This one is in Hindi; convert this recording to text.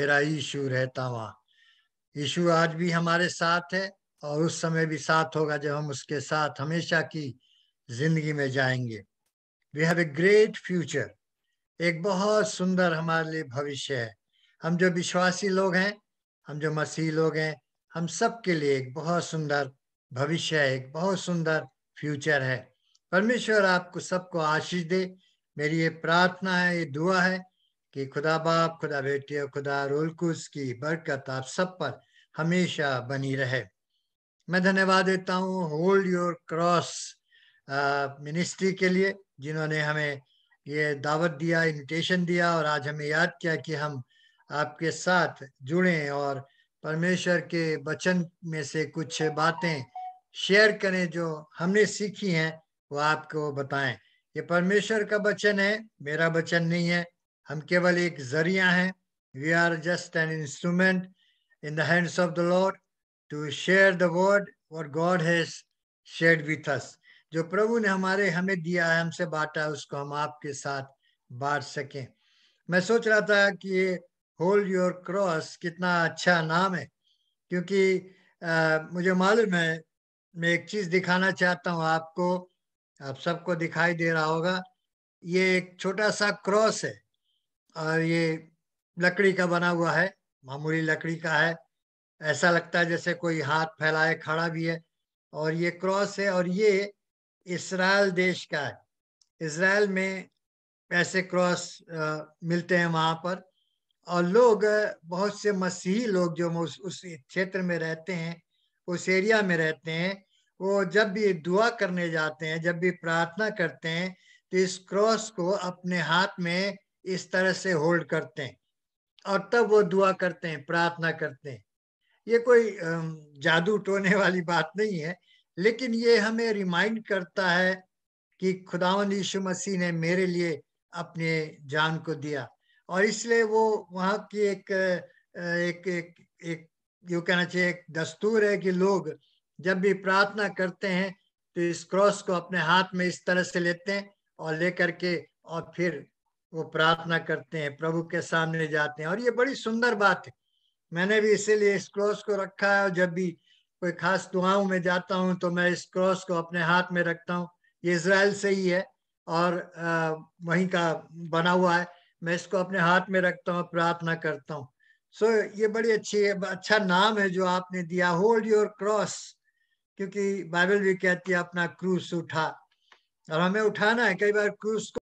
मेरा यीशु रहता वहाँ यीशु आज भी हमारे साथ है और उस समय भी साथ होगा जब हम उसके साथ हमेशा की जिंदगी में जाएंगे we have a great future एक बहुत सुंदर हमारे लिए भविष्य है हम जो विश्वासी लोग हैं हम जो मसीह लोग हैं हम सब के लिए एक बहुत सुंदर भविष्य है एक बहुत सुंदर फ्यूचर है परमेश्वर आपको सबको आशीष दे मेरी ये प्रार्थना है ये दुआ है कि खुदा बाप खुदा और खुदा रोलकुस की बरकत आप सब पर हमेशा बनी रहे मैं धन्यवाद देता हूँ होल्ड योर क्रॉस मिनिस्ट्री के लिए जिन्होंने हमें ये दावत दिया इनविटेशन दिया और आज हमें याद किया कि हम आपके साथ जुड़ें और परमेश्वर के बचन में से कुछ बातें शेयर करें जो हमने सीखी हैं वो आपको बताएं ये परमेश्वर का वचन है मेरा बचन नहीं है हम केवल एक जरिया हैं we are just an instrument in the hands of the lord to share the word और God has share with us जो प्रभु ने हमारे हमें दिया है हमसे बांटा है उसको हम आपके साथ बांट सकें मैं सोच रहा था कि ये होल्ड योर क्रॉस कितना अच्छा नाम है क्योंकि आ, मुझे मालूम है मैं एक चीज़ दिखाना चाहता हूँ आपको आप सबको दिखाई दे रहा होगा ये एक छोटा सा क्रॉस है और ये लकड़ी का बना हुआ है मामूली लकड़ी का है ऐसा लगता है जैसे कोई हाथ फैलाए खड़ा भी है और ये क्रॉस है और ये इसराइल देश का है इसराइल में ऐसे क्रॉस मिलते हैं वहाँ पर और लोग बहुत से मसीही लोग जो उस उस क्षेत्र में रहते हैं उस एरिया में रहते हैं वो जब भी दुआ करने जाते हैं जब भी प्रार्थना करते हैं तो इस क्रॉस को अपने हाथ में इस तरह से होल्ड करते हैं और तब वो दुआ करते हैं प्रार्थना करते हैं ये कोई जादू टोने वाली बात नहीं है लेकिन ये हमें रिमाइंड करता है कि खुदावन यीशु मसीह ने मेरे लिए अपने जान को दिया और इसलिए वो वहाँ की एक एक एक, एक यू कहना चाहिए एक दस्तूर है कि लोग जब भी प्रार्थना करते हैं तो इस क्रॉस को अपने हाथ में इस तरह से लेते हैं और लेकर के और फिर वो प्रार्थना करते हैं प्रभु के सामने जाते हैं और ये बड़ी सुंदर बात है मैंने भी इसीलिए इस क्रॉस को रखा है और जब भी कोई खास दुआओं में जाता हूँ तो मैं इस क्रॉस को अपने हाथ में रखता हूँ ये इसराइल से ही है और वहीं का बना हुआ है मैं इसको अपने हाथ में रखता हूँ प्रार्थना करता हूँ सो so, ये बड़ी अच्छी अच्छा नाम है जो आपने दिया होल्ड योर क्रॉस क्योंकि बाइबल भी कहती है अपना क्रूस उठा और हमें उठाना है कई बार क्रूस को